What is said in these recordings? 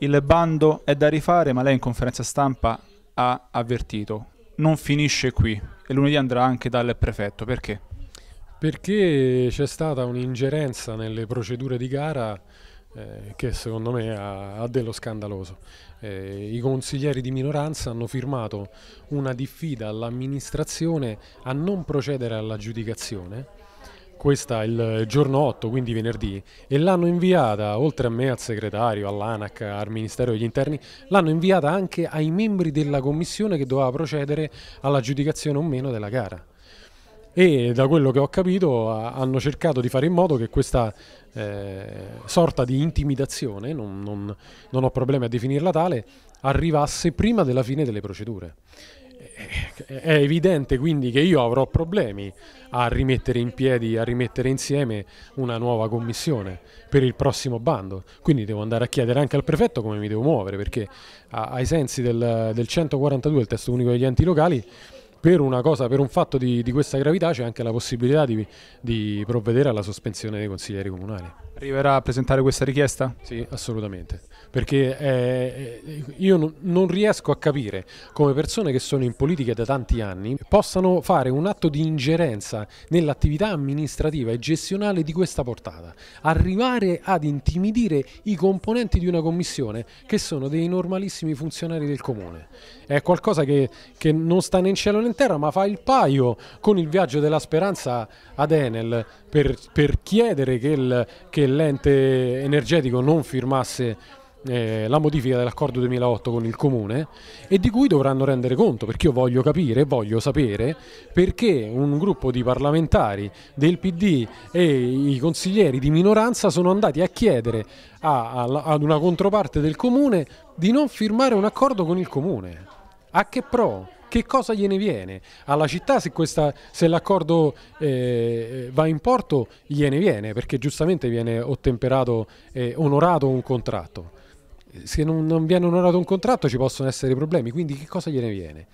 Il bando è da rifare, ma lei in conferenza stampa ha avvertito. Non finisce qui e lunedì andrà anche dal prefetto. Perché? Perché c'è stata un'ingerenza nelle procedure di gara eh, che secondo me ha, ha dello scandaloso. Eh, I consiglieri di minoranza hanno firmato una diffida all'amministrazione a non procedere all'aggiudicazione questa il giorno 8, quindi venerdì, e l'hanno inviata, oltre a me, al segretario, all'ANAC, al Ministero degli Interni, l'hanno inviata anche ai membri della commissione che doveva procedere all'aggiudicazione o meno della gara. E da quello che ho capito hanno cercato di fare in modo che questa eh, sorta di intimidazione, non, non, non ho problemi a definirla tale, arrivasse prima della fine delle procedure eh, è evidente quindi che io avrò problemi a rimettere in piedi, a rimettere insieme una nuova commissione per il prossimo bando. Quindi devo andare a chiedere anche al prefetto come mi devo muovere, perché a, ai sensi del, del 142 del testo unico degli enti locali per una cosa, per un fatto di, di questa gravità c'è anche la possibilità di, di provvedere alla sospensione dei consiglieri comunali. Arriverà a presentare questa richiesta? Sì, assolutamente. Perché eh, eh io non, riesco a capire come persone che sono in politica da tanti anni possano fare un atto di ingerenza nell'attività amministrativa e gestionale di questa portata. Arrivare ad intimidire i componenti di una commissione che sono dei normalissimi funzionari del comune. È qualcosa che, che non sta né in cielo né in terra, ma fa il paio con il viaggio della speranza ad Enel per, per chiedere che, il, che l'ente energetico non firmasse eh, la modifica dell'accordo 2008 con il comune e di cui dovranno rendere conto perché io voglio capire, voglio sapere perché un gruppo di parlamentari del PD e i consiglieri di minoranza sono andati a chiedere a, a, ad una controparte del comune di non firmare un accordo con il comune. A che pro? che cosa gliene viene? Alla città se, questa, se l'accordo eh, va in porto gliene viene perché giustamente viene ottemperato e eh, onorato un contratto. Se non, non viene onorato un contratto ci possono essere problemi, quindi che cosa gliene viene?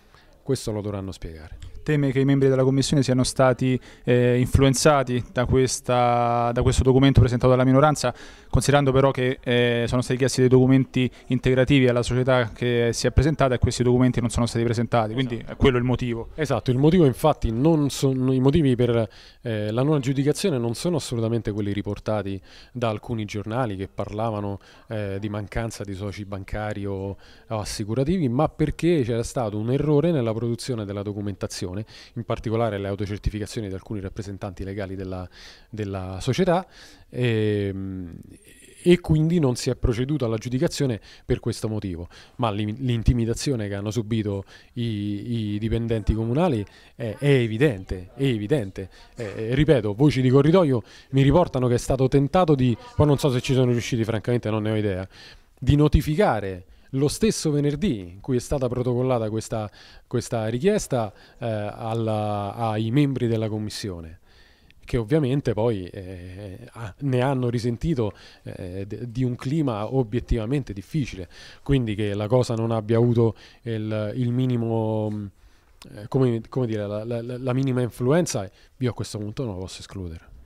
Questo lo dovranno spiegare teme che i membri della Commissione siano stati eh, influenzati da, questa, da, questo documento presentato dalla minoranza, considerando però che eh, sono stati chiesti dei documenti integrativi alla società che si è presentata e questi documenti non sono stati presentati, quindi esatto. è quello il motivo. Esatto, il motivo infatti non sono, i motivi per eh, la non aggiudicazione non sono assolutamente quelli riportati da alcuni giornali che parlavano eh, di mancanza di soci bancari o, o assicurativi, ma perché c'era stato un errore nella produzione della documentazione autocertificazione, in particolare le autocertificazioni di alcuni rappresentanti legali della, della società. E, ehm, e quindi non si è proceduto all'aggiudicazione per questo motivo. Ma l'intimidazione che hanno subito i, i dipendenti comunali è, è evidente, è evidente. Eh, eh, ripeto, voci di corridoio mi riportano che è stato tentato di, poi non so se ci sono riusciti, francamente non ne ho idea, di notificare lo stesso venerdì in cui è stata protocollata questa, questa richiesta eh, alla, ai membri della Commissione che ovviamente poi eh, eh ne hanno risentito eh, di un clima obiettivamente difficile, quindi che la cosa non abbia avuto il, il minimo, mm, eh, come, come, dire, la, la, la minima influenza, io a questo punto non la posso escludere.